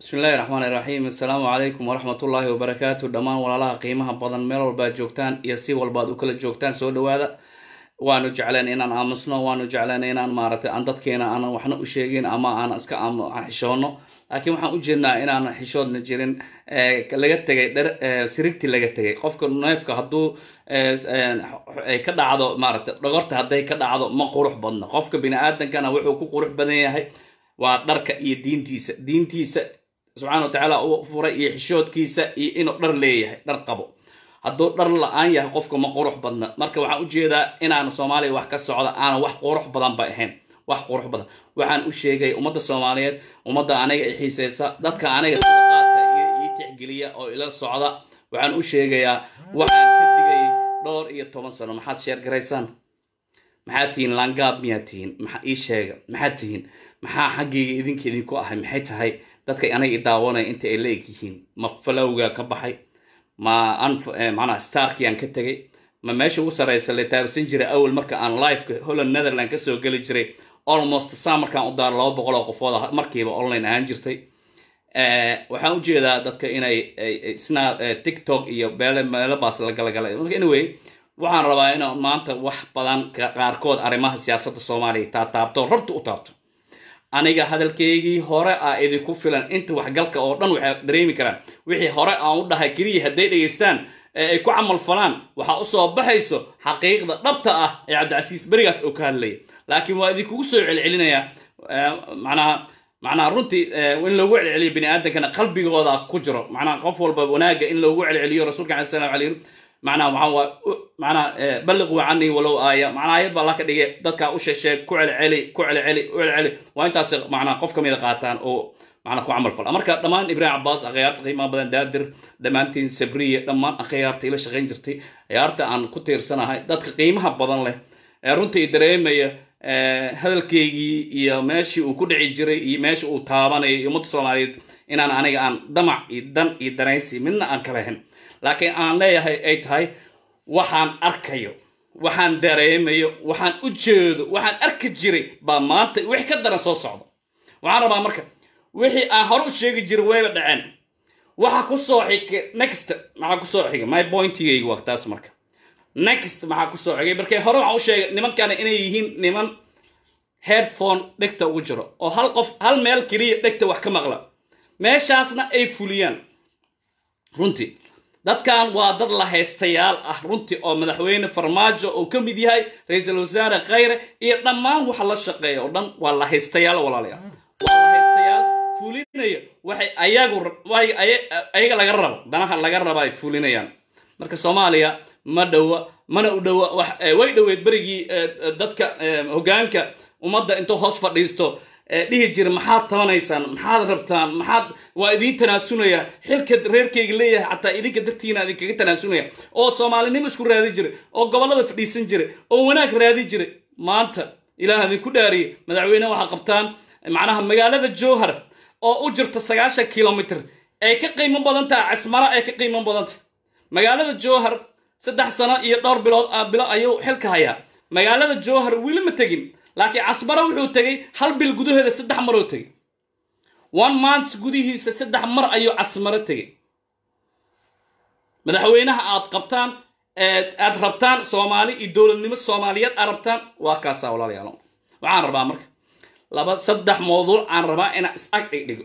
bismillahi raxmaan raxiim assalaamu calaykum waraxmat ullaahi wabarakaatu dhammaan walaalaha qiimaha badan meel walbaad joogtaan iyo si walbaad u kala joogtaan soo dhawaada waanu jecleen inaan aamusno waanu jecleen inaan maaragtay aan dadkeena aanan waxna u sheegin ama aan iska xishoonno laakiin waxaan u jeednaa inaan xishoodna jirin eh, laga tegay dher eh, sirigti laga tegay qofka neefka hadduu eh, ay ka dhacdo maaragtay dhogorta hadday ka dhacdo ma qurux badna qofka bini aadankana wuxuu ku qurux badan yahay waa dharka iyo diintiisa diintiisa subxana wa tacaala u furay iyo xishoodkiisa iyo inuu dhar leeyahay dhar qabo hadduu dhar la-aan yahay qofka ma qurux badna marka waxaan ujeedaa inaanu soomaaliya wax ka socda aanan wax qurux badan ba ahayn wax qurux badan waxaan u sheegay ummadda soomaaliyeed ummadda aniga i xiiseysa dadka aniga sida ii tixgeliya oo ila socda waxaan u sheegayaa waxaan ka digay dhowr iyo toban sano maxaad sheer garaysaan maxaad tihiin langaab miyaad tihiin ii sheega maxaad tihiin maxaa xaggayga idinka idinku ahay maxay tahay dadka anag i daawanaya inta ay la-eg yihiin ma falowga ka baxay ma eh, manaa starkii aan ka tegay ma meesha ugu sarraysa la taabsan jiray awel marka aan liveka holland netherland kasoo geli jiray almost saa markaan u daaro laba boqol oo qofood ah markiiba online ahaan jirtay eh, waxaan u jeedaa dadka inay isna eh, tiktok iyo meelo baas la galagalay marka anyway waxaan rabaa inaan maanta wax badan qaarkood arrimaha siyaasadda soomaaliya taataabto rabta u taabto aniga hadalkeygii hore a idinku filan inta waxgalka oo dhan waxay dareemi karaan wixii hore aan u dhahay keliya hadday dhegaystaan ee ay ku camal falaan waxaa usoo baxayso xaqiiqda dhabta ah ee cabdicasiis berigaas oo ka hadlaya laakiin waa idinkugu soo celcelinayaa manaa macnaa runtii in loogu celceliyo bini aadankana qalbigooda ku jiro macnaa qof walba wanaagga in loogu celceliyo rasulka alai slam alay macnaha waxaan waa macnaha eh, balliquu canii walow aaya macnaa ayad baa alla ka dhigay dadkaa u sheesheeg ku celceli ku celceli u celceli waa intaas macnaha qof ka mida qaataan oo macnaa ku camal fala marka dhammaan ibraahim cabbaas akhyaarta qiimaha badan daadir dhammaantiin sabriye dhammaan akhyaarta ila shaqayn jirtay akhyaarta aan ku tiirsanahay dadka qiimaha badan leh ee runtii dareemaya eh, hadalkeygii iyo meeshii uu ku dhici jiray iyo meesha uu taabanayay ummadda soomaaliyeed inaan aniga aan damac iyo dan iyo danaysi midna aan ka laakiin aan leeyahay ay tahay waxaan arkayo waxaan dareemayo waxaan u jeedo waxaan arki jiray baa maanta wixii ka daran soo socda waxaan rabaa marka wixii aan hore u sheegi jiray wayba dhaceen waxa kusoo xigay next maxaa kusoo xigay my pointigaygu waa marka next maxaa kusoo xigay markee hore waxaan u sheegay nimankana inay yihiin niman headphone dhegta ugu jiro oo hal qof hal meel keliya dhegta wax ka maqla meeshaasna ay fuliyaan runtii dadkan waa dad la haystayaal ah runtii oo madaxweyne farmaajo uu ka mid yahay ra-iisul wasaare khayre iyo dhammaan waxa la shaqeeya oo dhan waa la haystayaal walaalayaal fulinaya waxay ayagu ayaga laga rabo danaha laga raba ay fulinayaan marka soomaaliya ma dhowa mana u dhowa eh, way dhoweyd berigii eh, eh, dadka hogaanka ummadda intuu hoos fadhiisto dhihi jira maxaad tabanaysaan maxaad rabtaan maxaad waa idiin tanaasunaya xilka reerkayga leeyahay xataa idinka dartiina idinkaga tanaasunaya oo soomaalinimo isku raadi jira oo gobollada fadhiisan jira oo wanaag raadi jira maanta ilaah idinku dhaariye madaxweyneha waxaa qabtaan macnaha magaalada jowhar oo u jirta sagaashan kilomitr ay ka qiimo badantaha cismara ay ka qiimo badantah magaalada jowhar saddex sano iyo dhowr bilood ah, bilo ayuu xilka hayaa magaalada jowhar weli ma tegin laakiin casbara wuxuu tegey hal bil gudaheeda saddex maroo tegey one month gudihiisa saddex mar ayuu casmaro tegey madaxweynaha aad qabtaan aad rabtaan soomaali iyo dowladnimo soomaaliyeed aad rabtaan waa kaasaa walaalayaal waxaan rabaa marka laba saddex mawduuc aan rabaa inaan is dhigdhigo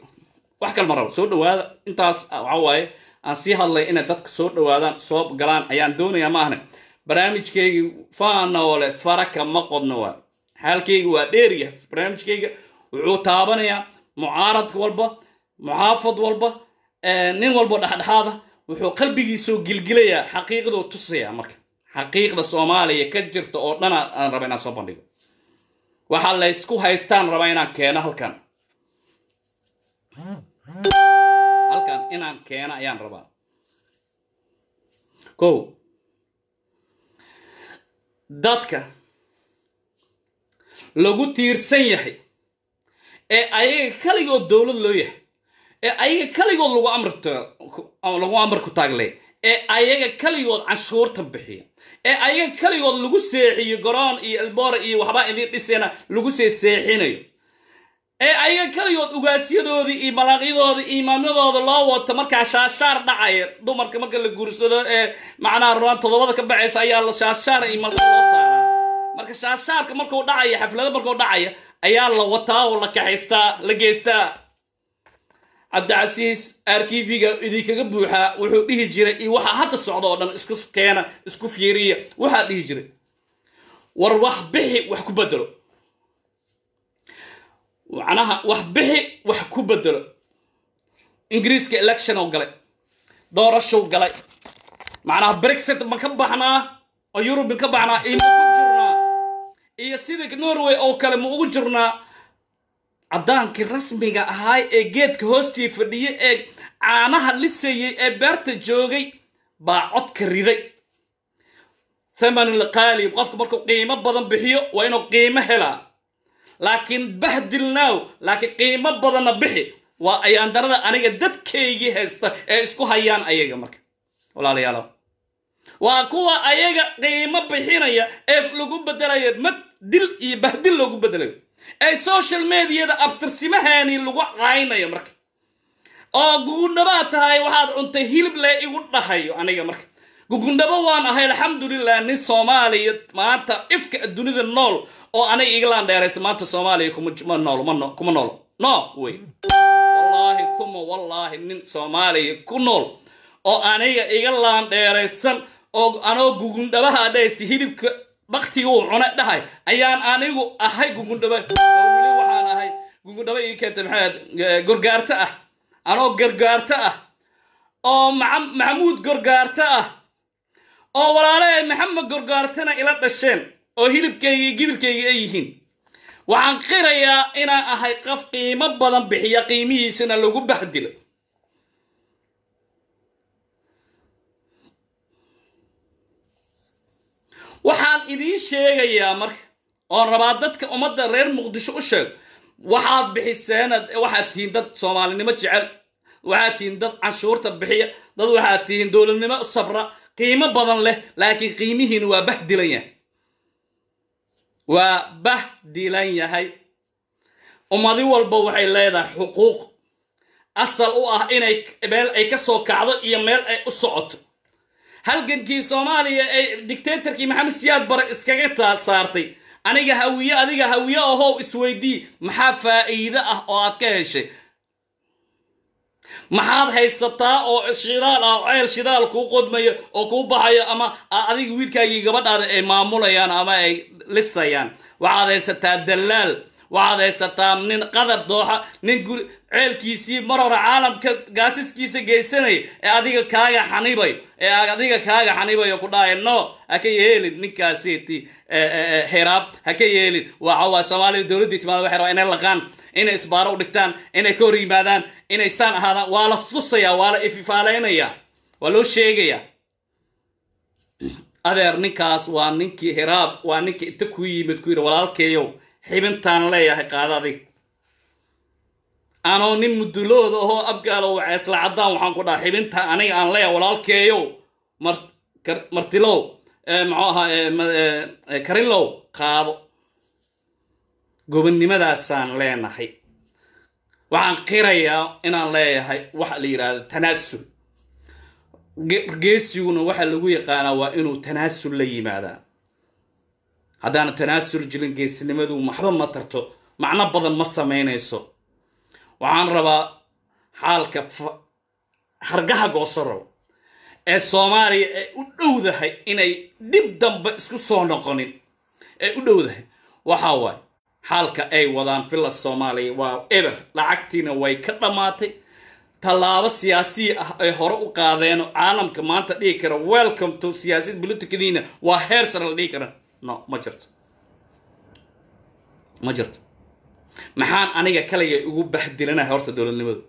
wax kale ma rabo soo dhawaada intaas waxa waaye aan sii hadlay inay dadka soo dhawaadaan soo galaan ayaan doonayaa ma barnaamijkeygii faana faraka ma qodno waa xaalkayga waa dheeriya barnaamijkayga wuxuu taabanayaa mucaarad walba muxaafad walba nin walbo dhexdhexaada wuxuu qalbigiisoo gilgilayaa xaqiiqdoo tusayaa marka xaqiiqda soomaaliya ka jirta oo dhana aan raba inaan soo bandhigo waxaa laysku haystaan rabaa inaan keeno halkan halkan inaan keeno ayaan rabaa o dadka lagu tiirsan yahay ee ayaga kaligood dowlad loo yahay ee ayaga kaligood lagu amrlagu amar ku taagle ee ayaga kaligood canshuurta bixiya ee ayaga kaligood lagu seexiyo garoon iyo elboora iyo waxbaa idiin dhisayna lagu see seexinayo ee ayaga kaligood ugaasyadoodii iyo malaaqyadooda imaamyadooda loo wato markaa shaashaar dhacaya dumarka marka la guursado ee macnaha ruraan toddobada ka baxaysa ayaa shaashaar iyo saara marka shaashaarka markuu dhacaya xaflada markuu dhacaya ayaa la wataa oo la kaxaystaa la geystaa cabdicasiis arkiifiga idinkaga buuxaa wuxuu dhihi jiray iyo waxaa hadda socda oo dhan isku keena isku fiiriya waxaa dhihi jiray war wax bixi wax ku bedelo macnaha wax bixi wax ku bedelo ingiriiska election oo galay doorashuu galay macnaha brexit ma ka baxnaa oo eurubin ka baxnaa iyo sida norway oo kale ma ugu jirnaa caddaankii rasmiga ahaay ee geedka hoostii fadhiyey ee caanaha lisayay ee beerta joogay baa codka riday thamanilqaalib qofka markuu qiimo badan bixiyo waa inuu qiimo helaa laakiin bahdilnaaw laakiin qiimo badanna bixi waa ayaandarada aniga dadkaygii haysta ee isku hayaan ayaga marka walaalayaalow waa kuwa ayaga qiimo bixinaya ee lagu bedelaya mad dil iyo bahdil loogu bedelayo ee social mediada aftirsimaheeni lagu caynayo marka oo gugundhabaad tahay waxaad cuntay hilib le igu dhahayo aniga marka gugundhabo waan ahay alxamdulilah nin soomaaliya maanta ifka dunida nool oo aniga iglaan dheeraysa maanta soomaaliya kuma nool kuma nool no wey wallaahi kuma wallaahi nin soomaaliya ku nool oo aniga iga laan dheeraysan oo anoo gugundhabaha dhahaysi hilibka baktiga uu cunay dhahay ayaan anigu ahay gugundhaba weli waxaan ahay gugundhaba ii keenta maxaa gorgaarto ah anoo gargaarto ah oo maxamuud gorgaarto ah oo walaalahay maxamed gorgaartana ila dhasheen oo hilibkayga iyo gibilkayga ay yihiin waxaan qirayaa inaan ahay qof qiimo badan bixiya qiimihiisana lagu bahdilo waxaan idiin sheegayaa marka oon rabaa dadka ummadda reer muqdisho u sheego waxaad bixiseen waxaad tihiin dad soomaalinimo jecel waxaad tihiin dad canshuurta bixiya dad waxaad tihiin dowladnimo sabra qiimo badan leh laakiin qiimihiina waa bah dilan yahay waa bah dilan yahay ummadi walba waxay leedahay xuquuq asal u ah inay meel ay ka soo kacdo iyo meel ay u socoto halgankii soomaaliya ee dictatorkii maxamed siyaad bare iskaga saartay aniga hawiye adiga hawiye ahow isweydii maxaa faa'iido ah oo aad ka heshay maxaad haysataa oo shidaal ah ceel shidaal kuu qodmaya oo kuu baxayo ama adiga wiilkaagii gabadhaada ay maamulayaan ama ay lisayaan waxaad haysataa dallaal waxaad haysataan nin qadar dooxa nin ceelkiisii mar hore caalamka gaasiskiisa geysanay ee adiga kaaga xanibay ee adiga kaaga xanibayo ku dhahay no ha ka yeelin ninkaasiti e, e, e, xiraab ha ka yeelin waxa waa soomaaliya dowladda timaada waxay rabaa inay laqaan inay isbaaro u dhigtaan inay ka hor yimaadaan inay saan ahaadaan waa la tusayaa waa la ififaalaynaya waa loo sheegaya adeer ninkaas waa ninkii hiraab waa ninkii inta ku yimid ku yidhi walaalkeeyow xibintaan leeyahay ah, qaadadi adig anoo nin mudulooda ahoo abgaalo waceesla caddaan waxaan ku dhaha xibinta aniga aan leeyahay walaalkeeyow martilow maxuu ahaa karinlow qaado gobonnimadaasaan leenahay waxaan qirayaa inaan leeyahay waxa la yidhahdo tanaasul geesiguna waxa lagu yaqaanaa waa inuu tanaasul la yimaadaa haddaana tanaasur jilin geesinimadu maxba ma tarto macno badan ma samaynayso waxaan rabaa xaalka hargaha goosorow ee soomaaliya ee u dhowdahay inay dhib dambe isku soo noqonin ee u dhowdahay waxaa waay xaalka ay wadaan villa soomaaliya waa eber lacagtiina way ka dhammaatay tallaabo siyaasiya ah ay hore u qaadeeno caalamka maanta dhihi kara welcome to siyaasiyad politicadiina waa heer sare la dhihi kara no ma jirto ma jirto maxaan aniga kalaya ugu bahdilanahay horta dowladnimadu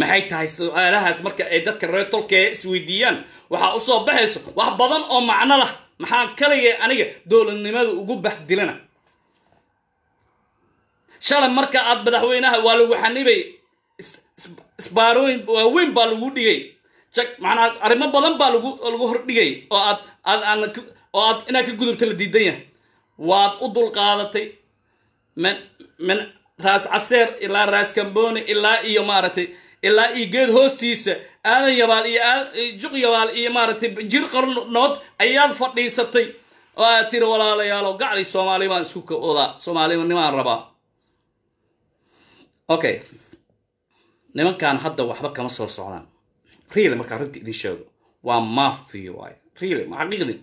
maxay tahay su-aalahaas marka ay dadka reer tolkee isweydiiyaan waxaa usoo baxayso wax badan oo macno lah maxaan kaligay aniga dowladnimada ugu bahdilana shalay marka aad madaxweynaha waa lagu xanibay isbaarooyin waaweyn baa lagu dhigay jag macnaa arrimo badan baa lagu lagu hordhigay oo aad aad aan oo aad inaad ka gudubta la diidan yahay waad u dulqaadatay min min raas caseer ilaa raas kamboni ilaa iyo maaragtay ilaa iyo geed hoostiisa aadan yabaal iyo juq yabaal iyo maaragtay jir qarnood ayaad fadhiisatay oo aad tiri walaalayaalo gacdi soomaali baan isku wadaa soomaalinimaan rabaa okay nimankan hadda waxba kama soo socdaan riile markaa runti idin sheego waa maafiyo waay riile xaqiiqdii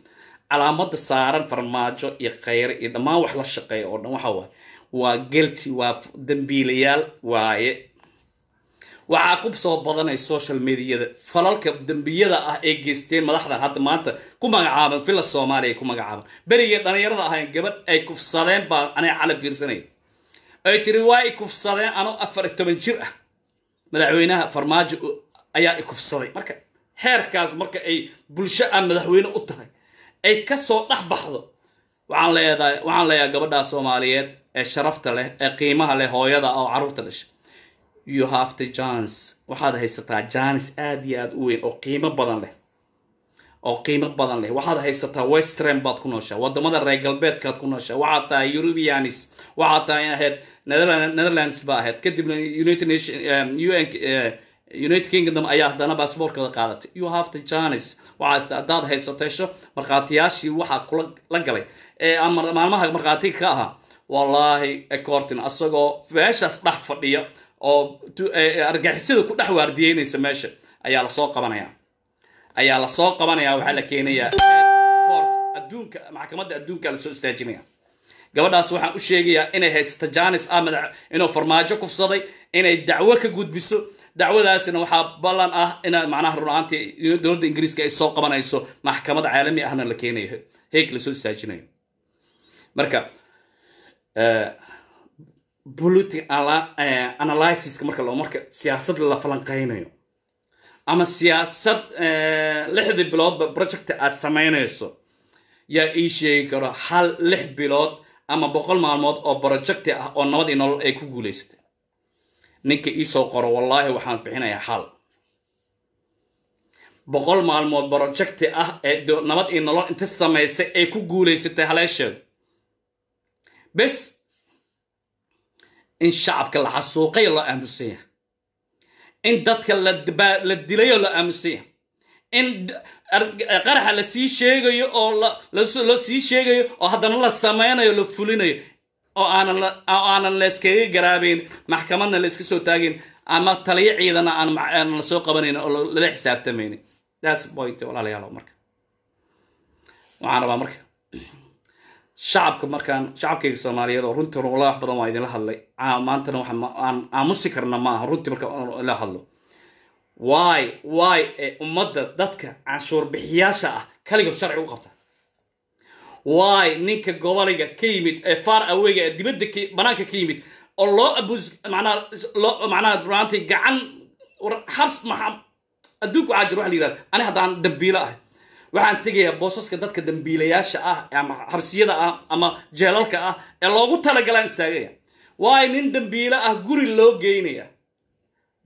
calaamada saaran farmaajo iyo khayre iyo dhammaan wax la shaqeeya oo dhan waxa waay waa gelti waa dambiilayaal waaye waxaa ku soo badanay social mediada falalka dambiyada ah ay geysteen madaxda hadda maanta ku magacaaban villa soomaaliya ku magacaaban berigii dhallinyarada ahayn gabadh ay kufsadeen baa aniga cala fiirsanay ay tiri waa i kufsadeen anoo afar iyo toban jir ah madaxweynaha farmaajo ayaa i kufsaday marka heerkaas marka ay bulsho aan madaxweyne u tahay ay kasoo dhex baxdo waxaan leedahay waxaan leeyahay gabadhaa soomaaliyeed ee sharafta leh ee qiimaha leh hooyada oo carruurta dhasha you have the jance waxaad haysataa janis aada iyo aada u weyn oo qiimo badan leh oo qiimo badan leh waxaad haysataa western baad ku nooshaa wadamada reer galbeedkaad ku nooshaa waxaad tahay europeanis waxaad tahay ahayd netherlands ba ahayd kadibna united nation un um, uh, united kingdom ayaa haddana baasboortkada qaadatay you have the janice waxaas haddaad haysato hesho markhaatiyaashii waxaa kula la galay ama maalmaha markhaatiga ka ahaa wallaahi ecortin asagoo meeshaas dhex fadhiya oo argixisada ku dhex waardiyeynaysa meesha ayaa lasoo qabanaya ayaa lasoo qabanaya waxaa la keenayaa coort adduunka maxkamadda adduunka lasoo istaajinaya gabadhaas waxaan u sheegayaa inay haysato janis ahmed inuu farmaajo kufsaday inay dacwo ka gudbiso dacwadaasina waxaa ballan ah ina macnaha runaaantii dowladda ingiriiska ay soo qabanayso maxkamad caalami ahna la keenayo heeg lasoo istaajinayo marka eh, eh, analysiska marka lo marka siyaasad la falanqaynayo ama siyaasad eh, lixdii biloodba project aad samaynayso yaa ii sheegi karo hal lix bilood ama boqol maalmood oo projecti ah oo nabad iyo nolol ay ku guulaysatay ninka ii soo qoro wallaahi waxaan bixinayaa xal boqol maalmood brojecti ah ee nabad iyo nolol inta samaysay ay ku guulaysatay haleesheedu bes in shacabka la xasuuqayo loo aamusanya in dadka la dilayo loo aamusanya in qaraxa la sii sheegayo oo lasii sheegayo oo haddana la samaynayo la fulinayo oo aanan layskaga garaabayn maxkamadna layska soo taagayn ama taliyo ciidana aan la soo qabanayn oo lala xisaabtamayn thats point walaalayaal marka waxaan rabaa marka shacabka markaan shacabkayga soomaaliyeed oo runtii wala wax badan waa idinla hadlay maantana waxaan aamusi karna maaha runtii marka la hadlo wy wy ee ummadda dadka canshuur bixiyaasha ah kaligood sharci u qabta waay ninka goboliga ka yimid ee far ee dibadda banaanka ka yimid oo loo abus manaa loo manaa runaantii gacan xabs maa adduunku waxaa jira waxa la yihahda ani haddaan dambiilo ahay waxaan tegayaa boosaska dadka dambiilayaasha ah ama xabsiyada ah ama jeelalka ah ee loogu talagalaan istaagaya waay nin dambiilo ah guri loo geynaya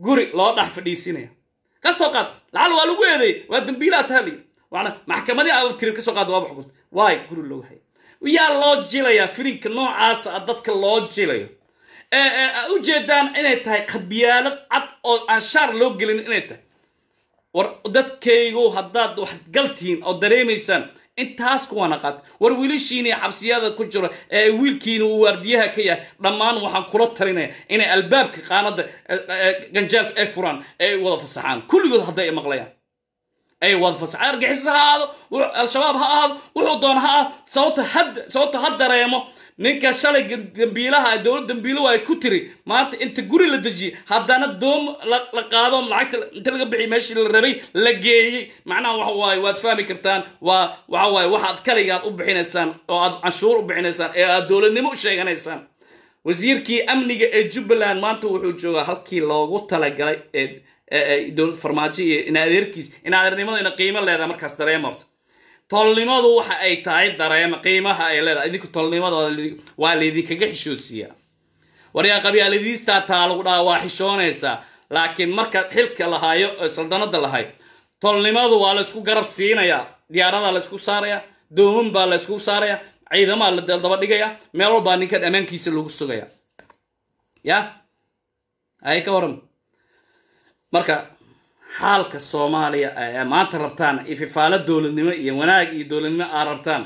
guri loo dhex fadhiisinaya ka soo qaad lacal waa lagu eedeey waa dambiilaha taha la yidhi waana aa aababtirim kasoo qaada waaba xukunta waay guri loogu haya yaa loo jilayaa filinka noocaasa ah, dadka loo jilayo u jeedaan inay tahay qabiyaalad cad oo aan shaar loo gelin inay tahay war dadkaygu haddaad waxad galtihiin oo dareemaysaan intaas kuwana qaata war wiilashiini xabsiyada ku jiro ee wiilkiina uu waardiyaha ka yahay dhammaan waxaan kula talinaya inay albaabka qaanada ganjaadka ay furaan ee wada fasaxaan kulligood hadday maqlayaan ay wada fasaxa argixisas ha ahaado al-shabaab ha ahaado doon ha ahaado sababta had sababta ha dareemo ninka shalay dambiilaha dowlad dambiiluhu ay ku tiri maanta inta guri la dejiyey haddana doom la qaado lacagta inta laga bixiy meeshii la rabay la geeyey macnaha waxa waaye waad fahmi kartaan waa waxa waaye waxaad kaligaad u bixinaysaan oo aad canshuur u bixinaysaan ee aad dowladnimo u sheeganaysaan wasiirkii amniga ee jubbaland maanta wuxuu joogaa halkii loogu talagalay ee dowlad farmaajo iyo in adeerkiis ina qiimo leedahay markaas dareema horta tolnimadu waxa ay tahay dareema qiimaha ay leedahay idinku tolnimada waa laydinkaga xishoodsiiyaa waryaa qabyaalidiistaa taalagu dhaha waa xishoonaysaa laakiin marka xilka lahaayo saldanada lahay tolnimadu waa laysku garab siinayaa diyaaradaa laysku saaraya dooman baa laysku saarayaa ciidamaa la daba dhigayaa meel walbaa ninkan ammaankiisa lagu sugayaa ya ay ka waran marka xaalka soomaaliya ee maanta rabtaan ififaalo dowladnimo iyo wanaag iyo dowladnimo aa rabtaan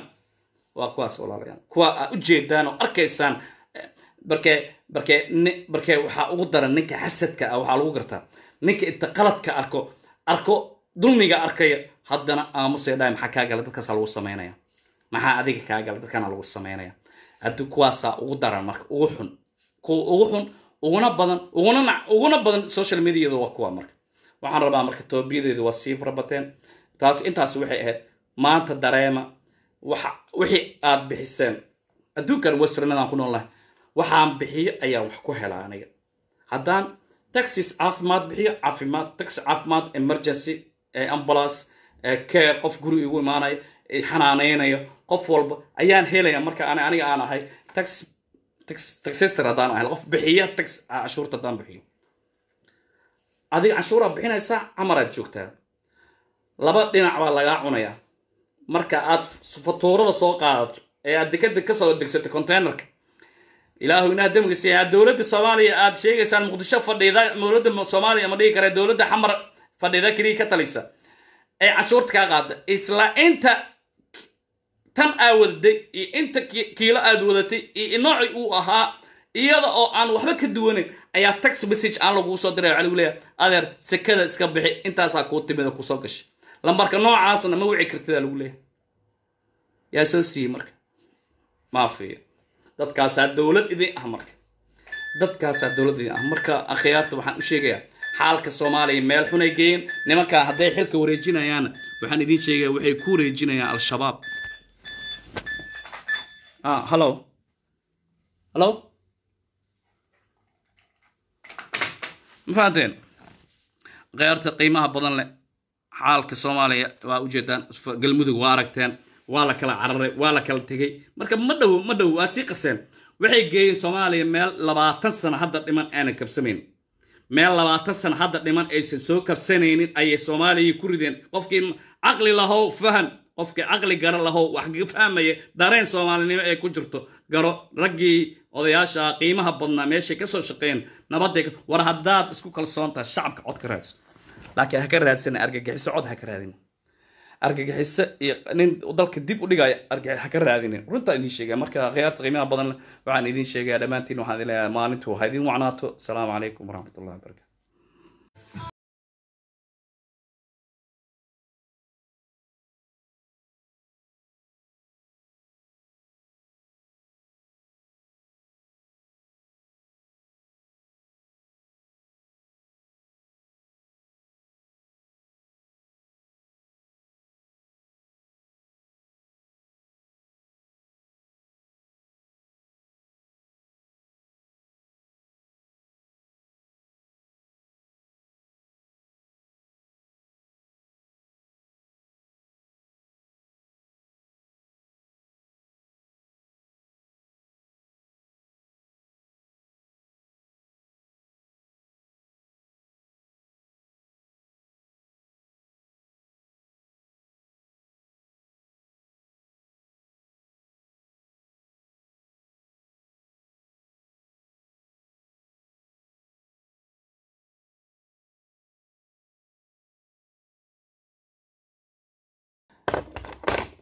waa kuwaas walaalayaal kuwa aa ujeedaan oo arkaysaan barke barke barke waxaa ugu daran ninka xasadka ah waxaa lagu gartaa ninka inta qaladka arko arko dulmiga arkaya haddana aamusay dhahay maxaa kaa gala dadkaasaa lagu samaynaya maxaa adiga kaa gala dadkaana lagu samaynaya haddii kuwaasaa ugu daran marka ugu xun kuwa ugu xun uguna badan uguna uguna badan social mediada waa kuwa marka waxaan rabaa marka toobiyadeedu waa sii farabateen taas intaas waxay ahayd maanta dareema wixii aad bixiseen adduunkan westernadaan ku noolnahay waxaan bixiyo ayaan wax ku helaa aniga haddaan taxis caafimaad bixiyo caafimaad taxi caafimaad emergency eh, ambulance eh, care qof guri igu imaanayo eh, xanaaneynayo qof walba ayaan helaya marka aniga aan ahay taxi taxester haddaan ahay qof bixiya tax ah, cashuurta haddaan bixiyo adiga canshuuraa bixinaysaa camaraad joogtaa laba dhinac baa lagaa cunayaa marka aad fatuurada soo qaadato ee aad dekada kasoo degsato containerka ilaahu inaa damgiisa yaha dowladda soomaaliya aad sheegaysaan muqdisho fadhiida dowladda soomaaliya ma dhihi kara dowladda xamar fadhiida keliya ka talisa ee cashuurta kaa qaada isla inta tan aad wadaday iyo inta kiilo aad wadatay iyo noocii uu ahaa iyada oo aan waxba ka duwanayn ayaa tax message aan laguu soo diray waxaa lagu adeer sekada iska bixi intaasaa kuu timid kusoo gashay lambarka noocaasna ma wici kartidaa lagu leeyahay yaa soo siiyey marka maafiya dadkaasaa dowlad idin ah marka dadkaasaa dowlad idin ah marka akhiyaarta waxaan u sheegayaa xaalka soomaaliya meel xunay geeyeen nimankaa hadday xilka wareejinayaana waxaan idiin sheegaya waxay ku wareejinayaan al-shabaab 啊 hello，hello，ma fahanteen khayaarta qiimaha badan leh xaalka soomaaliya waa ujeedaan galmudug waa aragteen waa la kala cararay waa la kala tegey marka ma dhow ma dhow waa sii qaseen waxay geeyeen soomaaliya meel labaatan sano hadda dhiman aanan kabsamayn meel labaatan sano hadda dhiman aysan soo kabsanaynin ayay soomaaliya ku rideen qofkii caqli lahow fahan qofka caqli garan laho wax fahmaya dareen soomaalinimo ee ku jirto garo raggii odayaasha qiimaha badnaa meeshay kasoo shaqeeyeen nabadday war haddaad isku kalsoontaha shacabka cod ka raadso laakiin ha raadsana argagixiso cod ha raadin argagixiso iyo nin dalka dib u dhigaya argagix ha raadinin runtaa idiin sheegaya marka khiyaarta qiimaha badan waxaan idiin sheegayaa dhammaantiin waxaan idiin maalintu ha idiin wacnaato asalaamu calaykum waraxmatullahi wabarakatu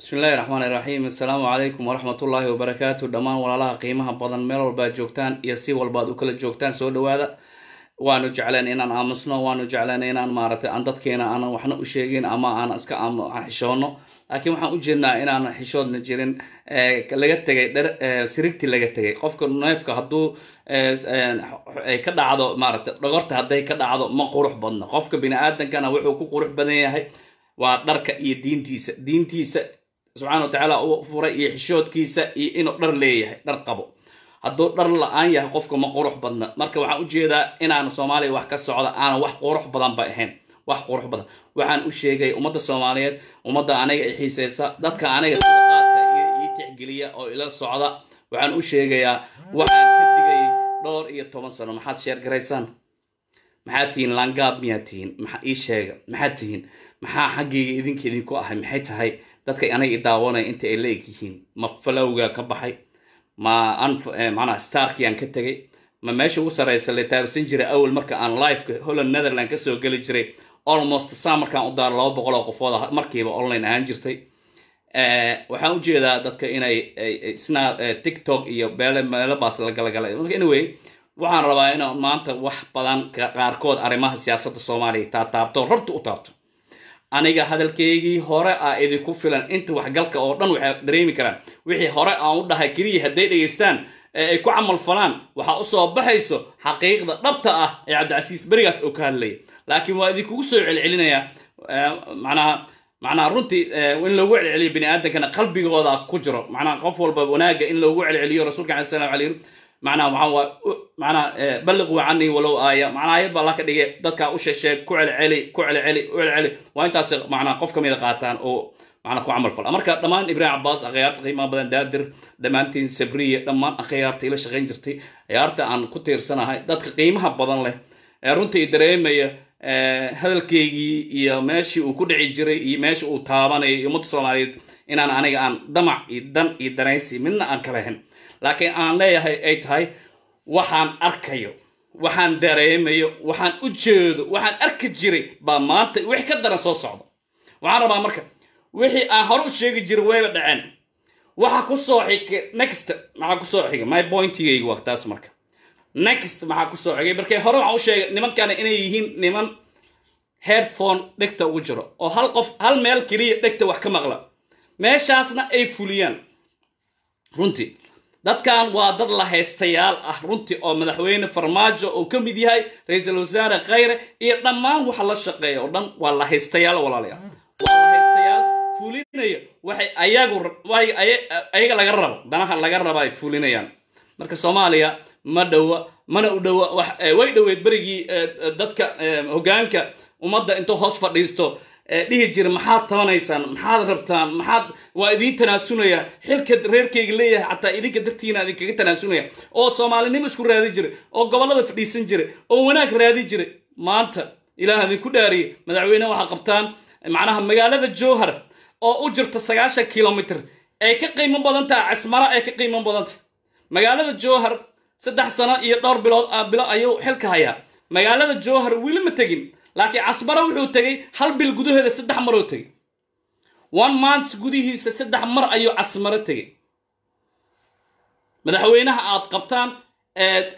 bismillahi raxmaani raxiim assalaamu calaykum waraxmat ullaahi wabarakaatu dhammaan walaalaha qiimaha badan meel walbaad joogtaan iyo si walbaad u kala joogtaan soo dhawaada waanu jecleen inaan aamusno waanu jecleen inaan maaragtay aan dadkeena aanan waxna u sheegin ama aan iska xishoonno laakiin waxaan u jeednaa inaan xishoodna jirin laga tegay sirigtii laga tegay qofka neefka hadduu ay ka dhacdo maaragtay dhogorta hadday ka dhacdo ma qurux badno qofka bini aadankana wuxuu ku qurux badan yahay waa dharka iyo diintiisa diintiisa subxana watacaala u furay iyo xishoodkiisa iyo inuu dhar leeyahay dhar qabo hadduu dhar la-aan yahay qofka ma qurux badna marka waxaan ujeedaa inaan inaanu soomaaliya wax ka socda aanan wax qurux badanba ahayn wax qurux badan waxaan u sheegay ummadda soomaaliyeed ummadda aniga xiiseysa dadka aniga sida ii tixgeliya oo ila socda waxaan u sheegayaa waxaan ka digay dhowr iyo toban sano maxaad sheergaraysaan maxaad tihiin langaab miyaa tihiin maa ii sheega maxaad tihiin maxaa xaggayga idinka idinku ahay maxay tahay dadka anaga idaawanaya inta ay la-eg yihiin ma falowga ka baxay ma eh, manaa starkii aan ka tegay ma meesha ugu sarreysa la taabsan jiray awel marka aan liveka holland netherland kasoo geli jiray almost saa markaan u daaro laba boqol oo qofooda ah, markiiba online ahaan jirtay eh, waxaan ujeedaa dadka inay isna eh, tiktok iyo meelo baas la galagalay marka anyway waxaan rabaa inaan maanta wax badan qaarkood arrimaha siyaasadda soomaaliya taataabto rabta u taabto aniga hadalkeygii hore ah idinku filan inta waxgalka oo dhan waxay dareemi karaan wixii hore aan u dhahay keliya hadday dhegaystaan ee ay ku camalfalaan waxaa u soo baxayso xaqiiqda dhabta ah ee cabdicasiis berigaas oo ka hadlaya laakiin waa idinkugu soo celcelinayaa manaa macnaa runtii in loogu celceliyo bini aadankana qalbigooda ku jiro macnaa qof walba wanaagga in loogu celceliyo rasulka alai salam alay macnaha waxaan macnaha balliquu canii walow aaya macnaha ayad baa la ka dhigay dadkaa u sheesheeg ku celceli ku celceli u celceli waa intaas macnaha qof kamida qaataan oo macnaha ku camal fala marka dhammaan ibraahim cabbaas akhyaarta qiimaha badan daadir dhammaantiin sabriya dhammaan akhyaarta ila shaqayn jirtay akhyaarta aan ku tiirsanahay dadka qiimaha badan leh ee runtii dareemaya hadalkeygii iyo meeshii uu ku dhici jiray iyo meesha uu taabanayay ummadda soomaaliyeed inaan aniga aan damac iyo dan iyo danaysi midna aan ka lahayn laakiin aan leeyahay ay tahay waxaan arkayo waxaan dareemayo waxaan u jeedo waxaan arki jiray baa maanta wix ka daran soo socda waxaan rabaa marka wixii aan hore u sheegi jiray wayba dhaceen waxa kusoo xigay next maxaa kusoo xigay my pointigaygu waa taas marka next maxaa kusoo xigay markee hore waxaan u sheegay nimankana inay yihiin niman headphone dhegta ugu jiro oo hal qof hal meel keliya dhegta wax ka maqla meeshaasna ay fuliyaan runtii dadkan waa dad la haystayaal ah runtii oo madaxweyne farmaajo uu ka mid yahay ra-iisul wasaare khayre iyo dhammaan waxa la shaqeeya oo dhan waa la haystayaal walaalayaa waa la haystayaal fulinaya waxay ayagu ayaga laga rabo danaha laga raba ay fulinayaan marka soomaaliya ma dhowa mana u dhowa eh, way dhoweed berigii eh, dadka eh, hogaanka ummadda intuu hoos fadhiisto dhihi jira maxaad tabanaysaan maxaad rabtaan maxaad waa idiin tanaasunaya xilka reerkayga leeyahay xataa idinka dartiina idinkaga tanaasunaya oo soomaalinimo isku raadi jira oo gobollada fadhiisan jira oo wanaag raadi jira maanta ilaah idinku dhaariye madaxweyne waxaa qabtaan macnaha magaalada jowhar oo u jirta sagaashan kilomitr ay ka qiimo badantaha cismara ay ka qiimo badantah magaalada jowhar saddex sano iyo dhowr bilood ah, bilo ayuu xilka hayaa magaalada jowhar weli ma tegin laakiin casbara wuxuu tegey hal bil gudaheeda saddex maroo tegey one month gudihiisa saddex mar ayuu casmaro tegey madaxweynaha aad qabtaan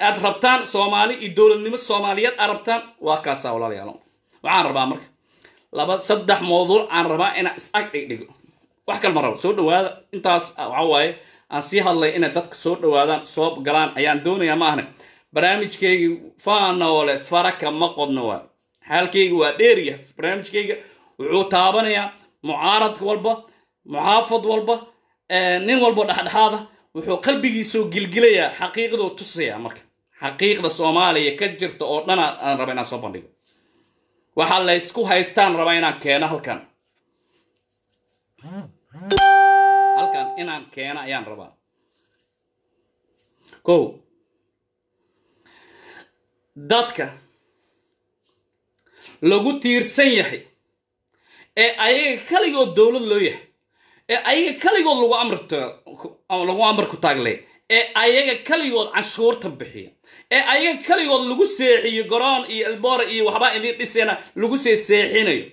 aad rabtaan soomaali iyo dowladnimo soomaaliyeed aad rabtaan waa kaasaa walaalayaal waxaan rabaa marka laba saddex mawduuc aan rabaa inaa is-ag dhigdhigo wax kale ma rabo soo dhawaada intaas ah, waxa waaye aan sii hadlay inay dadka soo dhawaadaan soo galaan ayaan doonayaa ma ahne barnaamijkeygii faanoole faraka ma qodno waay xaalkayga waa dheeriya barnaamijkayga wuxuu taabanayaa mucaarad walba muxaafad walba nin walbo dhexdhexaada wuxuu qalbigiisoo gilgilayaa xaqiiqadoo tusaya marka xaqiiqda soomaaliya ka jirta oo dhana aan raba inaan soo bandhigo waxaa laysku haystaan rabaa inaan keeno halkan halkan inaan keeno ayaan rabaa o dadka lagu tiirsan yahay ee ayaga kaligood dowlad loo yahay ee ayaga kaligood lagu amar ku taaglay ee ayaga kaligood canshuurta bixiya ee ayaga kaligood lagu seexiyo garoon iyo elboora iyo waxbaa idin dhisayna lagu see seexinayo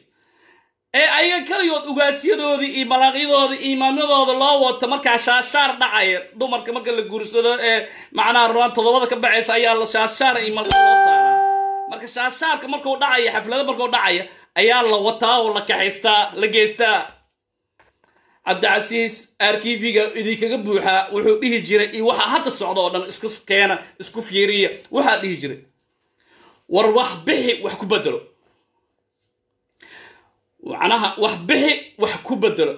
ee ayaga kaligood ugaasyadoodii iyo malaaqyadoodii imaamyadooda loo wato markaa shaashaar dhacaya dumarka marka la guursado ee macnaha runaan toddobada ka baxaysa ayaa shaashaar iyo malaaq loo saara marka shaashaarka markuu dhacaya xaflada markuu dhacaya ayaa la wataa oo la kaxaystaa la geystaa cabdicasiis arkiifiga idinkaga buuxaa wuxuu dhihi jiray iyo waxaa hadda socda oo dhan isku keena isku fiiriya waxaa dhihi jiray war wax bixi wax ku bedelo macnaha wax bixi wax ku bedelo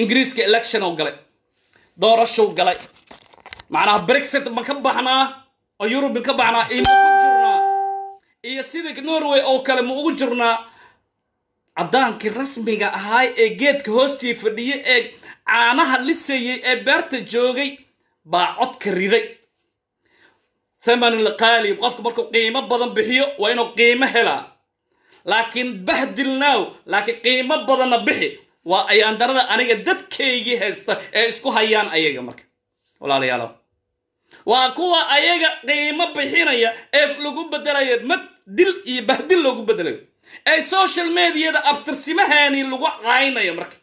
ingiriiska electionoo galay doorashow galay macnaha brexit ma ka baxnaa oo eurubin ka baxnaa iyo sida norway oo kale ma ugu jirnaa caddaankii rasmiga ahaay ee geedka hoostii fadhiyey ee caanaha lisayay ee beerta joogay baa codka riday thamanilqaalib qofka markuu qiimo badan bixiyo waa inuu qiimo helaa laakiin bahdilnaaw laakiin qiimo badanna bixi waa ayaandarada aniga dadkaygii haysta ee isku hayaan ayaga marka walaalayaal waa kuwa ayaga qiimo bixinaya ee lagu bedelaya dil iyo bahdil loogu bedelayo ee social mediada abtirsimahaani lagu caynayo marka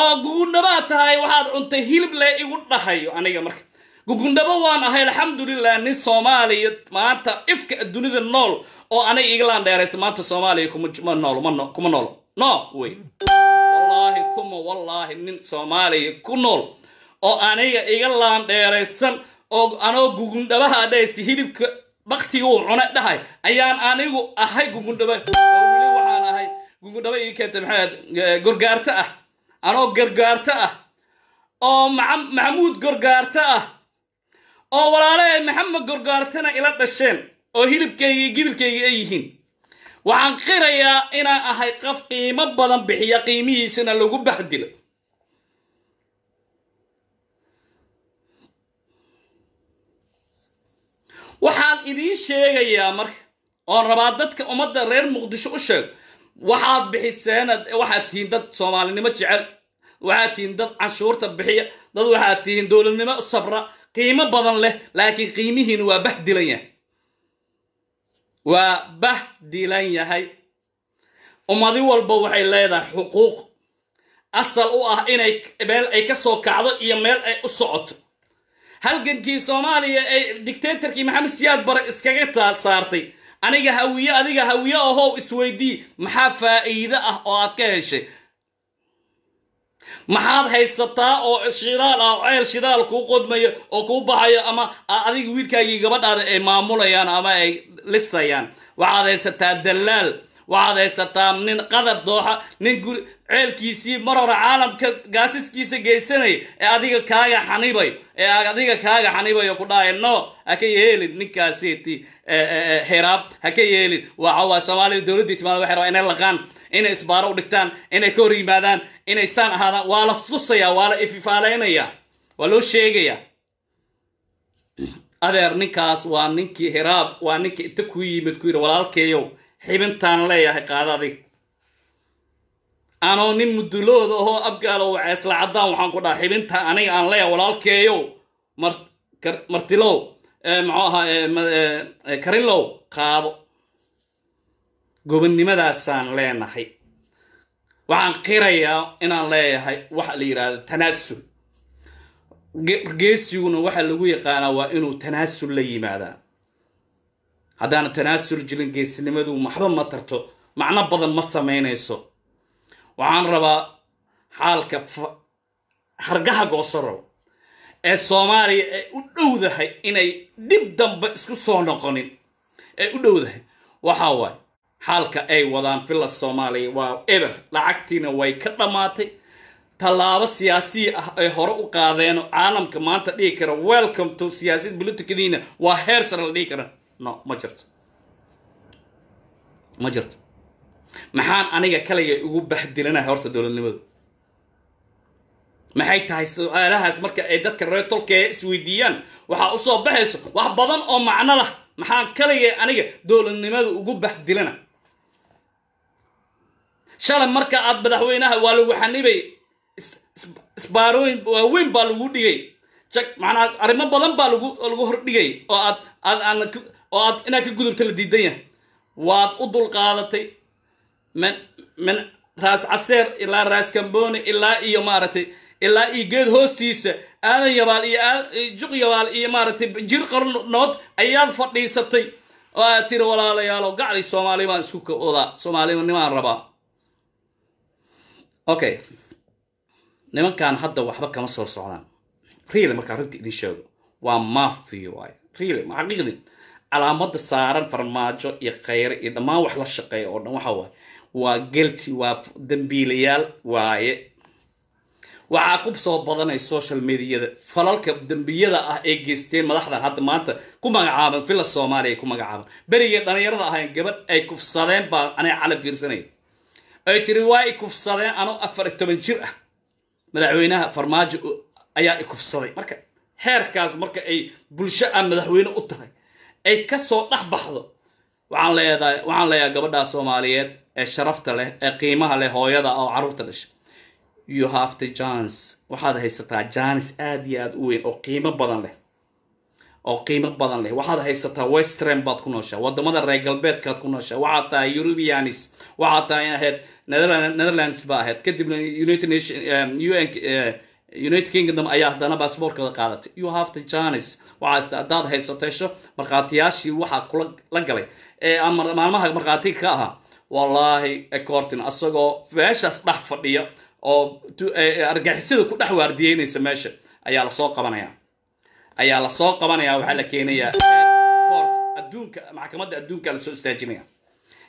oo gugundhabaa tahay waxaad cuntay hilib le igu dhahayo aniga marka gugundhabo waan ahay alxamdulilah nin soomaaliya maanta ifka dunida nool oo aniga iglaan dheeraysa maanta soomaaliya kuma nool kuma noolo no wey wallaahi kuma wallaahi nin soomaaliya ku nool oo aniga iga laan dheeraysan oo anoo gugundhabaha dhahaysa hilibka baktiguu cunay dhahay ayaan anigu ahay gungundhaba weli waxaan ahay gungundhaba ii keenta maxaad gorgaarto ah anoo gargaarto ah oo maxamuud gorgaarto ah oo walaalahay maxamed gorgaartana ila dhasheen oo hilibkayga iyo ay yihiin waxaan qirayaa inaan ahay qof qiimo badan bixiya qiimihiisana lagu baxdilo waxaan idiin sheegayaa marka oon rabaa dadka ummadda reer muqdisho u sheeg waxaad bixiseen waxaad tihiin dad soomaalinimo jecel waxaad tihiin dad canshuurta bixiya dad waxaad tihiin dowladnimo sabra qiimo badan leh laakiin qiimihiin waa bah dilan yahay waa bah dilan yahay ummadi walba waxay leedahay xuquuq asal u ah inay meel ay ka soo kacdo iyo meel ay u socoto halgankii soomaaliya ee dictatorkii maxamed siyaad bare iskaga saartay aniga hawiye adiga hawiye ahow isweydii maxaa faa'iide ah oo aad ka heshay maxaad haysataa oo shidaal ah ceel shidaal kuu qodmaya oo kuu baxayo ama adiga wiilkaagii gabadhaada ay maamulayaan ama ay lisayaan waxaad haysataa dallaal waxaad haysataa nin qadar dooxa nin ceelkiisii mar caalamka gaasiskiisa geysanay ee adiga kaaga xanibay ee adiga kaaga xanibayo ku dhahaya no ha yeelin ninkaasiti e, e, e, hiraab ha yeelin waxa waa dowladda timaada waxay rabaa inay laqaan inay isbaaro u dhigtaan inay ka hor yimaadaan inay saan ahaadaan waa la tusayaa waa la ififaaleynaya waa loo sheegayaa adeer ninkaas waa ninkii hiraab waa ninkii inta ku yimid ku yidhi walaalkeeyow xibintaan leeyahay qaada adiga anoo nin mudulooda ahoo abgaalo waceesla caddaan waxaan ku dhaha xibinta aniga aan leeyahay walaalkeeyow martilow maxuu aha karinlow qaado gobonnimadaasaan leenahay waxaan qirayaa inaan leeyahay waxa la yidhaahdo tanaasul geesiguna waxaa lagu yaqaanaa waa inuu tanaasul la yimaadaa haddaana tanaasul jilin geesinimadu maxba ma tarto macno badan ma samaynayso waxaan rabaa xaalka hargaha goosorow ee soomaaliya ee u dhowdahay inay dhib dambe isku soo noqonin ee u dhowdahay waxaa waay xaalka ay wadaan villa soomaaliya waa eber lacagtiina way ka dhammaatay tallaabo siyaasiya ah ay hore u qaadeeno caalamka maanta dhigi kara welcome to siyaasid politikadiina waa heer sare la dhigi kara no ma jirto ma jirto maxaan aniga kaliya ugu bahdilanahay horta dowladnimadu maxay tahay su-aalahaas marka ay dadka reer tolkee isweydiiyaan waxaa usoo baxayso wax badan oo macno lah maxaan kaliya aniga dowladnimada ugu bahdilana shalay marka aad madaxweynaha waa lagu xanibay isbaarooyin waaweyn baa lagu dhigay jag macnaa arrimo badan baa lagu lagu hordhigay oo aad aad aan oo aad inaad ka gudubta la diidan yahay waad u dulqaadatay min min raas caseer ilaa raas kamboni ilaa iyo maaragtay ilaa iyo geed hoostiisa aadan yabaal iyo juq yabaal iyo maaragtay jir qarnood ayaad fadhiisatay oo aad tiri walaalayaalo gacday soomaali baan isku wadaa soomaalinimaan rabaa okay nimankan hadda waxba kama soo socdaan riile markaa runti idin sheego waa maafiyo waay riile xaqiiqdii calaamada saaran farmaajo iyo kheyre iyo dhammaan wax la shaqeeya oo dhan waxa waay waa gelti waa dambiilayaal waaye waxaa ku soo badanay social mediada falalka dambiyada ah ee geysteen madaxda hadda maanta ku magacaaban villa soomaaliya ku magacaaban berigii dhallinyarada ahayn gabadh ay kufsadeen baa anay cala fiirsanaya ay tiri waa i kufsadeen anoo afar iyo toban jir ah madaxweynaha farmaajo ayaa i kufsaday marka heerkaas marka ay bulsho ah madaxweyne u tahay ay kasoo dhex baxdo waxaan leedahay waxaan leeyahay gabadhaa soomaaliyeed ee sharafta leh ee qiimaha leh hooyada oo carruurta dhasha you have the jance waxaad haysataa janis aad iyo aada u weyn oo qiimo badan leh oo qiimo badan leh waxaad haysataa western baad ku nooshaa wadamada reer galbeedkaad ku nooshaa waxaad tahay europeanis waxaad tahay ahayd netherlands ba ahayd kadibna united nation un um, uh, united kingdom ayaa haddana baasboortkada qaadatay you have the jance waxaas haddaad haysatayso markhaatiyaashii waxaa kula la galay maalmaha markhaatiga ka ahaa wallaahi ecortin asagoo meeshaas dhex fadhiya oo argixisada ku dhex waardiyeynaysa meesha ayaa lasoo qabanaya ayaa lasoo qabanaya waxaa la keenayaa coort adduunka maxkamadda adduunka lasoo istaajinaya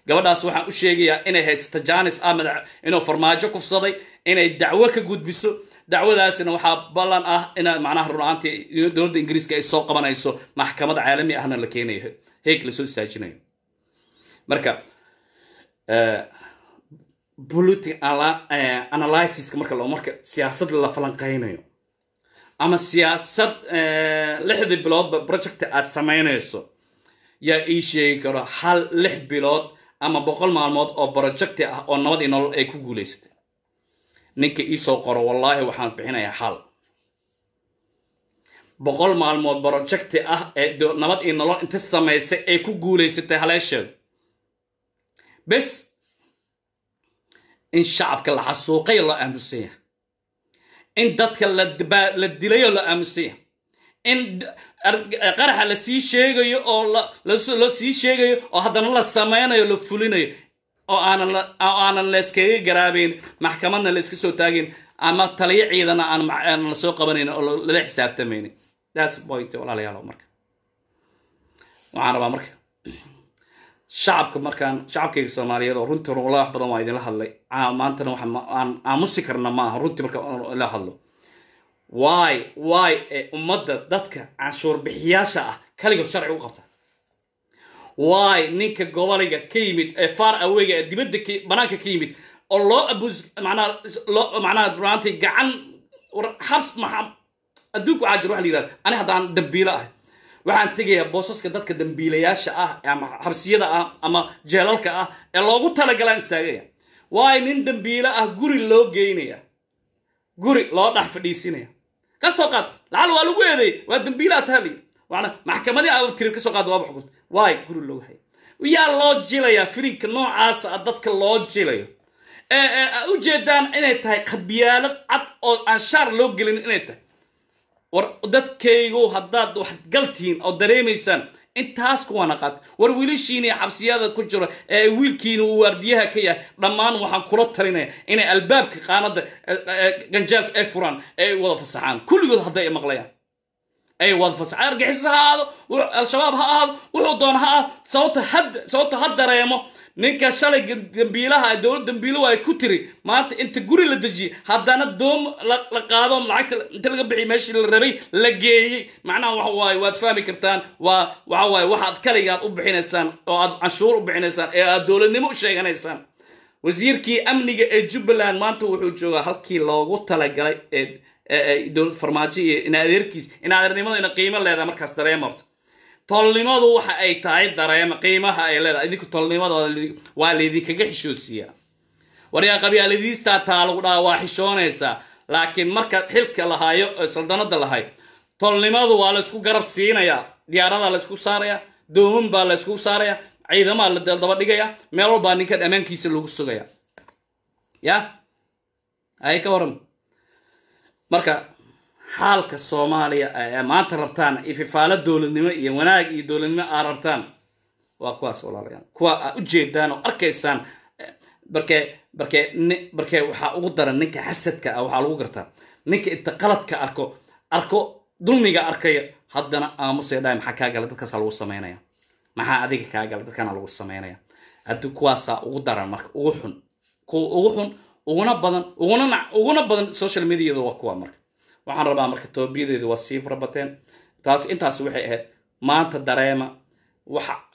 gabadhaas waxaan u sheegayaa inay haysato janis ahmed inuu farmaajo kufsaday inay dacwo ka gudbiso dacwadaasina waxaa ballan ah ina macnaha runaaantii dowladda ingiriiska ay soo qabanayso maxkamad caalami ahna la keenayo heeg lasoo istaajinayo marka eh, politi eh, analysiska marka lo marka siyaasad la falanqaynayo ama siyaasad eh, lixdii biloodba project aad samaynayso yaa ii sheegi karo hal lix bilood ama boqol maalmood oo projecti ah oo nabad iyo nolol ay ku guulaysata ninka ii soo qoro wallaahi waxaan bixinayaa xal boqol maalmood brojecti ah ee nabad iyo nolol inta samaysay ay ku guulaysatay haleesheedu bes in shacabka la xasuuqayo loo aamusanya in dadka la dilayo loo aamusanya in qaraxa la sii sheegayo oo lasii sheegayo oo haddana la sameynayo la fulinayo oo aanan la layskaga garaabayn maxkamadna la iska soo taagayn ama taliyo ciidana aan la soo qabanayn oo lala xisaabtamayn thats point walaalayaal marka waxaan rabaa marka shacabka markaan shacabkayga soomaaliyeed oo runtii rula wax badan waa idinla hadlay maantana waxaan aamusi karna maaha runtii marka la hadlo waay waay ee ummadda dadka canshuur bixiyaasha ah kaligood sharci u qabta waay ninka goboliga ka yimid ee far awayga ee dibadda banaanka ka yimid oo loo abus manaa loo manaa runaantii gacan xabs maa adduunku waxaa jir waxa la yihahda ani haddaan dambiilo ahay waxaan tegayaa boosaska dadka dambiilayaasha ah ama xabsiyada ah ama jeelalka ah ee loogu talagalaan istaagaya waay nin dambiilo ah guri loo geynaya guri loo dhex fadhiisinaya ka soo qaad lacal waa lagu eedeey waa dambiilaha taha la yidhi maxkamadii ababtirir ka soo qaada waaba xukunta waay guri loogu haya yaa loo jilayaa filinka noocaas ah, dadka loo jilayo u jeedaan inay tahay qabiyaalad cad oo aan shaar loo gelin inay tahay war dadkaygu haddaad wax gal tihiin oo dareemaysaan intaas kuwana qaata war wiilashiinii xabsiyada ku jiro ee wiilkiina uu waardiyaha ka yahay dhammaan waxaan kula talinaya inay albaabka qaanada ganjaalka ay furaan ay wada fasaxaan kulligood hadday maqlayaan ay wadfasax argixis ha ahaado al-shabaab ha ahaado wuxuu doon ha ahaado sababta had sababta ha dareemo ninka shalay dambiilaha dowlad dambiiluhu ay ku tiri maanta inta guri la dejiyey haddana doom la qaado lacagta inta laga bixiy meeshii la rabay la geeyey macnaha waxa waaye waad fahmi kartaan waa waxa waaye waxaad kaligaad u bixinaysaan oo aad canshuur u bixinaysaan ee aad dowladnimo u sheeganaysaan wasiirkii amniga ee jubbaland maanta wuxuu joogaa halkii loogu talagalay ee dowlad farmaajo iyo in adeerkiis ina qiimo leedahay markaas dareema horta tolnimadu waxa ay tahay dareema qiimaha ay leedahay idinku tolnimada waa laydinkaga xishoosiiyaa waryaa qabyaalidiistaa taa lagu dhaha waa xishoonaysaa laakiin marka xilka lahaayo saldanada lahay tolnimadu waa laysku garab siinayaa diyaaradaa laysku saaraya dooman baa laysku saarayaa ciidamaha la daba dhigaya meel walbaa ninkan ammaankiisa lagu sugaya ya ay ka waran marka xaalka soomaaliya ayaa maanta rabtaan ififaalo dowladnimo iyo wanaag iyo dowladnimo aa rabtaan waa kuwaas walaalayaal kuwa aa u jeedaan oo arkaysaan barke barke barke waxaa ugu daran ninka xasadka ah waxaa lagu gartaa ninka inta qaladka arko arko dulmiga arkaya haddana aamusay dhahay maxaa kaa gala dadkaasaa lagu samaynaya maxaa adiga kaa gala dadkaana lagu samaynaya adi kuwaasaa ugu daran marka ugu xun kuwa ugu xun uguna badan uguna badan social mediada waa kuwa marka waxaan rabaa marka toobiyadeeda waa sii farabateen taas intaas waxay ahayd maanta dareema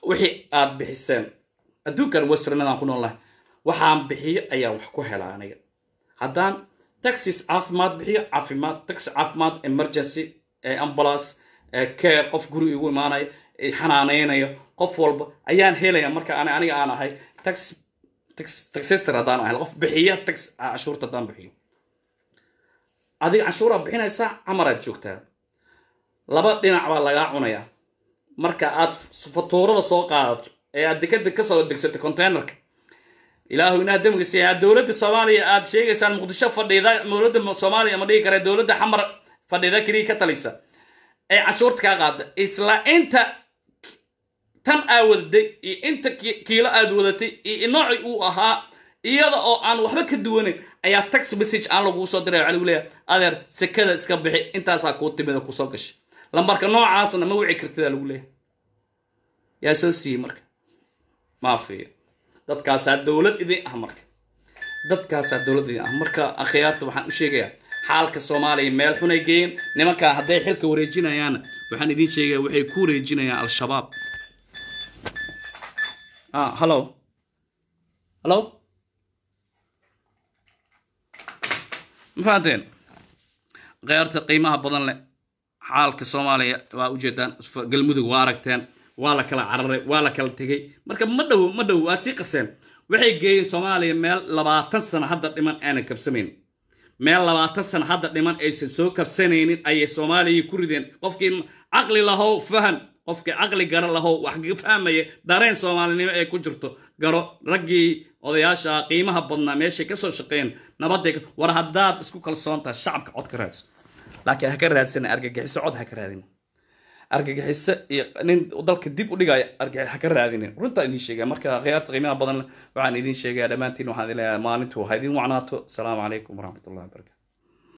wixii aad bixiseen adduunkan westernadaan ku noolnahay waxaan bixiyo ayaan wax ku helaa aniga haddaan taxis caafimaad bixiyo caafimaad taxi caafimaad emergency eh, ambulance eh, care qof guri igu imaanayo eh, xanaaneynayo qof walba ayaan helaya marka aniga aan ahay taxi taxester haddaan ahay qof bixiya tax ah, cashuurta haddaan bixiyo adiga canshuuraa bixinaysaa camaraad joogtaa laba dhinac baa lagaa cunayaa marka aad fatuurada soo qaadato ee aad dekada kasoo degsato containerka ilaahu inaha damgis aad dowladda soomaaliya aad sheegaysaan muqdisho fadhiida dowladda soomaaliya ma dhihi kara dowladda xamar fadhiida keliya ka talisa ee canshuurta kaa qaada isla inta tan aad wadaday iyo inta kiilo aad wadatay iyo noocii uu ahaa iyada oo aan waxba ka duwanayn ayaa tax message aan laguu soo diray ali leeya adeer sekada iska bixi intaasaa kuu timida kusoo gashay lambarka noocaasna ma wici kartidaa lagu leeyahay yaa soo siiyey marka maafiyo dadkaasaa dowlad idin ah marka dadkaasaa dowlad idin ah marka akhyaarta waxaan u sheegayaa xaalka soomaaliya meel xunay geeyeen nimankaa hadday xilka wareejinayaana waxaan idiin sheegaya waxay ku wareejinayaan al-shabaab 啊 hello，hello，ma fahanteen kheyrta qiimaha badan leh xaalka soomaaliya waa ujeedaan galmudug waa aragteen waa la kala cararay waa la kala tegey marka ma dhow ma dhow waa sii qaseen waxay geeyeen soomaaliya meel labaatan sano hadda dhiman aanan kabsamayn meel labaatan sano hadda dhiman aysan soo kabsanaynin ayay soomaaliya ku rideen qofkii caqli lahow fahan qofka caqli garan lahow wax fahmaya dareen soomaalinimo ee ku jirto garo raggii odayaasha qiimaha badnaa meeshay kasoo shaqeeyeen nabadda war haddaad isku kalsoontaha shacabka cod ka raadso laakiin ha ka raadsana argagixiso cod ha ka raadina argagixiso iyo nin dalka dib u dhigaya argagix ha ka raadinin runtaa idiin sheegaa marka khiyaarta qiimaha badan waxaan idiin sheegaa dhammaantiin waxaan leeyahay maalintu ha idiin wacnaato asalaamu calaykum waraxmatullahi wabarakatu